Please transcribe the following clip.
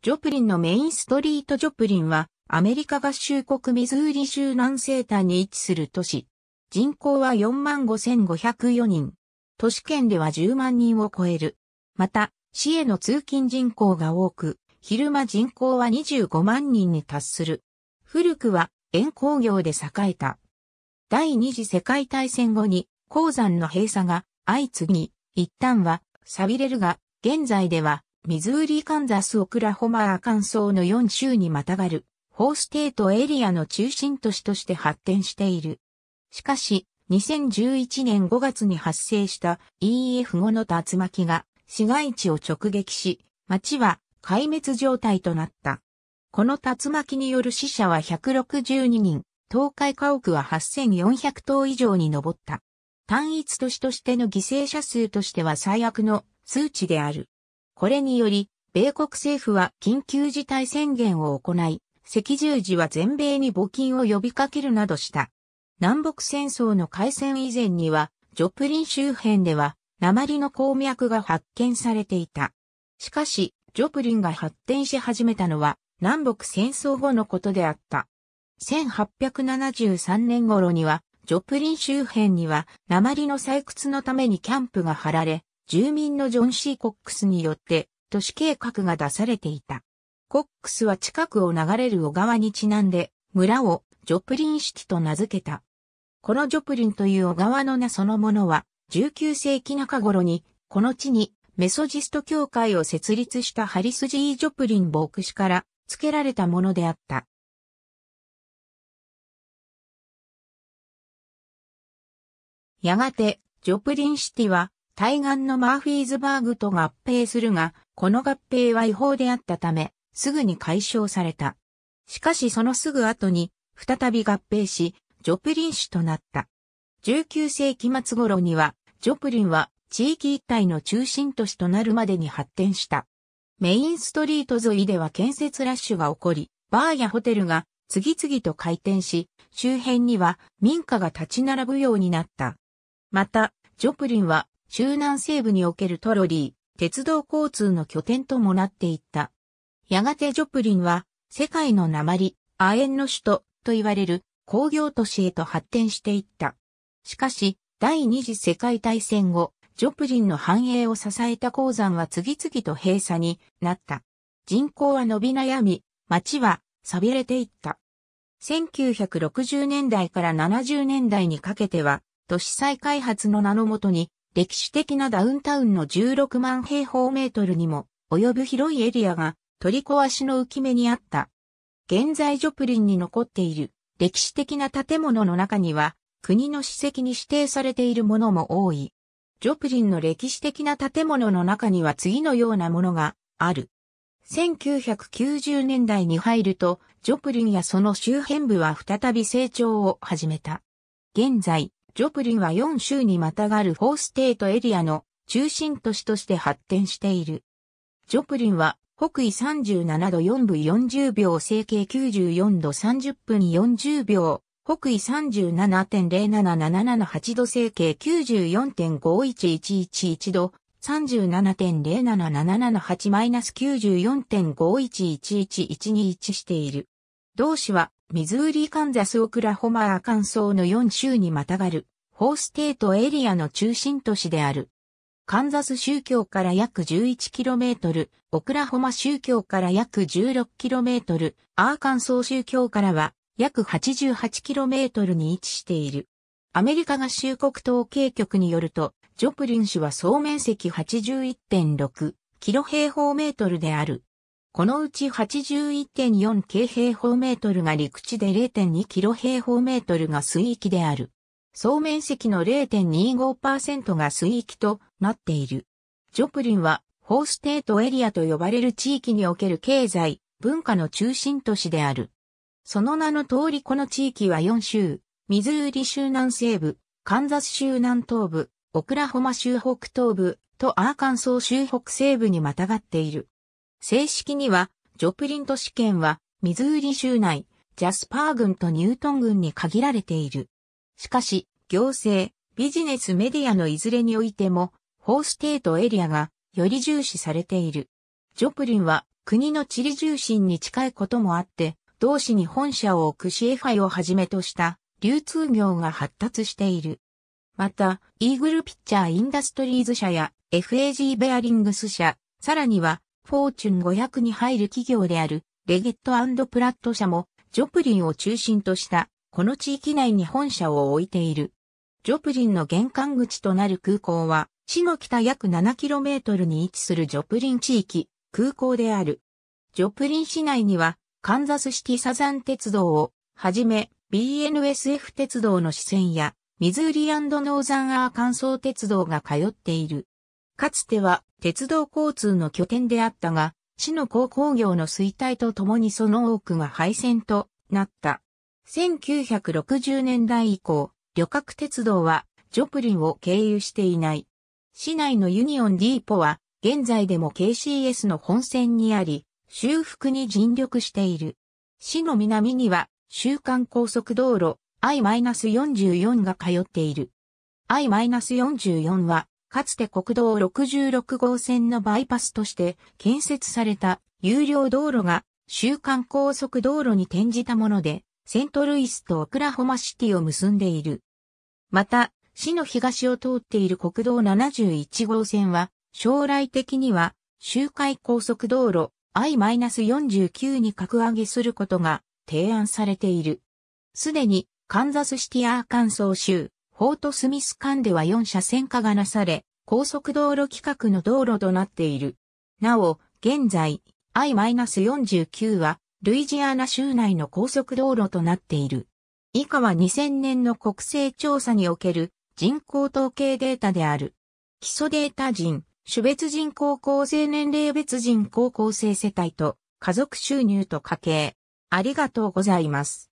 ジョプリンのメインストリートジョプリンは、アメリカ合衆国ミズーリ州南西端に位置する都市。人口は45,504人。都市圏では10万人を超える。また、市への通勤人口が多く、昼間人口は25万人に達する。古くは塩工業で栄えた。第二次世界大戦後に鉱山の閉鎖が相次ぎ、一旦は錆びれるが、現在ではミズーリ、カンザス、オクラホマ、アカンソーの4州にまたがる、ホーステートエリアの中心都市として発展している。しかし、2011年5月に発生した EF5 の竜巻が市街地を直撃し、町は壊滅状態となった。この竜巻による死者は162人、倒壊家屋は8400棟以上に上った。単一都市としての犠牲者数としては最悪の数値である。これにより、米国政府は緊急事態宣言を行い、赤十字は全米に募金を呼びかけるなどした。南北戦争の開戦以前には、ジョプリン周辺では、鉛の鉱脈が発見されていた。しかし、ジョプリンが発展し始めたのは、南北戦争後のことであった。1873年頃には、ジョプリン周辺には、鉛の採掘のためにキャンプが張られ、住民のジョン・シー・コックスによって都市計画が出されていた。コックスは近くを流れる小川にちなんで村をジョプリンシティと名付けた。このジョプリンという小川の名そのものは19世紀中頃にこの地にメソジスト教会を設立したハリス・ジー・ジョプリン牧師から付けられたものであった。やがて、ジョプリンシティは対岸のマーフィーズバーグと合併するが、この合併は違法であったため、すぐに解消された。しかしそのすぐ後に、再び合併し、ジョプリン氏となった。19世紀末頃には、ジョプリンは地域一帯の中心都市となるまでに発展した。メインストリート沿いでは建設ラッシュが起こり、バーやホテルが次々と開店し、周辺には民家が立ち並ぶようになった。また、ジョプリンは中南西部におけるトロリー、鉄道交通の拠点ともなっていった。やがてジョプリンは、世界の鉛、亜鉛の首都と言われる工業都市へと発展していった。しかし、第二次世界大戦後、ジョプリンの繁栄を支えた鉱山は次々と閉鎖になった。人口は伸び悩み、街は錆びれていった。1960年代から70年代にかけては、都市再開発の名のもとに、歴史的なダウンタウンの16万平方メートルにも及ぶ広いエリアが取り壊しの浮き目にあった。現在ジョプリンに残っている歴史的な建物の中には国の史跡に指定されているものも多い。ジョプリンの歴史的な建物の中には次のようなものがある。1990年代に入ると、ジョプリンやその周辺部は再び成長を始めた。現在、ジョプリンは4州にまたがるフォーステートエリアの中心都市として発展している。ジョプリンは北緯37度4分40秒整形94度30分40秒、北緯37.07778度整形94.51111度、37.07778-94.5111121している。同市はミズーリ、カンザス、オクラホマ、アカンソーの4州にまたがる、ホーステートエリアの中心都市である。カンザス宗教から約 11km、オクラホマ宗教から約 16km、アーカンソー宗教からは約 88km に位置している。アメリカ合衆国統計局によると、ジョプリン市は総面積81.6キロ平方メートルである。このうち81.4京平方メートルが陸地で0.2キロ平方メートルが水域である。総面積の0.25%が水域となっている。ジョプリンは、ホーステートエリアと呼ばれる地域における経済、文化の中心都市である。その名の通りこの地域は4州、ミズーリ州南西部、カンザス州南東部、オクラホマ州北東部とアーカンソー州北西部にまたがっている。正式には、ジョプリント試験は、ミズーリ州内、ジャスパー郡とニュートン郡に限られている。しかし、行政、ビジネスメディアのいずれにおいても、ホーステートエリアがより重視されている。ジョプリンは国の地理重心に近いこともあって、同市に本社を置く CFI をはじめとした流通業が発達している。また、イーグルピッチャーインダストリーズ社や FAG ベアリングス社、さらにはフォーチュン500に入る企業であるレゲットプラット社もジョプリンを中心としたこの地域内に本社を置いている。ジョプリンの玄関口となる空港は市の北約 7km に位置するジョプリン地域空港である。ジョプリン市内にはカンザスシティサザン鉄道をはじめ BNSF 鉄道の支線やミズーリノーザンアーカンソー鉄道が通っている。かつては鉄道交通の拠点であったが、市の鉱工業の衰退とともにその多くが廃線となった。1960年代以降、旅客鉄道はジョプリンを経由していない。市内のユニオンディーポは現在でも KCS の本線にあり、修復に尽力している。市の南には、週間高速道路 I-44 が通っている。I-44 はかつて国道66号線のバイパスとして建設された有料道路が週間高速道路に転じたもので、セントルイスとオクラホマシティを結んでいる。また、市の東を通っている国道71号線は、将来的には、周回高速道路 I-49 に格上げすることが提案されている。すでに、カンザスシティアーカンソー州、フォートスミス間では4車線化がなされ、高速道路規格の道路となっている。なお、現在、I-49 は、ルイジアナ州内の高速道路となっている。以下は2000年の国勢調査における人口統計データである。基礎データ人、種別人口構成年齢別人口構成世帯と家族収入と家計。ありがとうございます。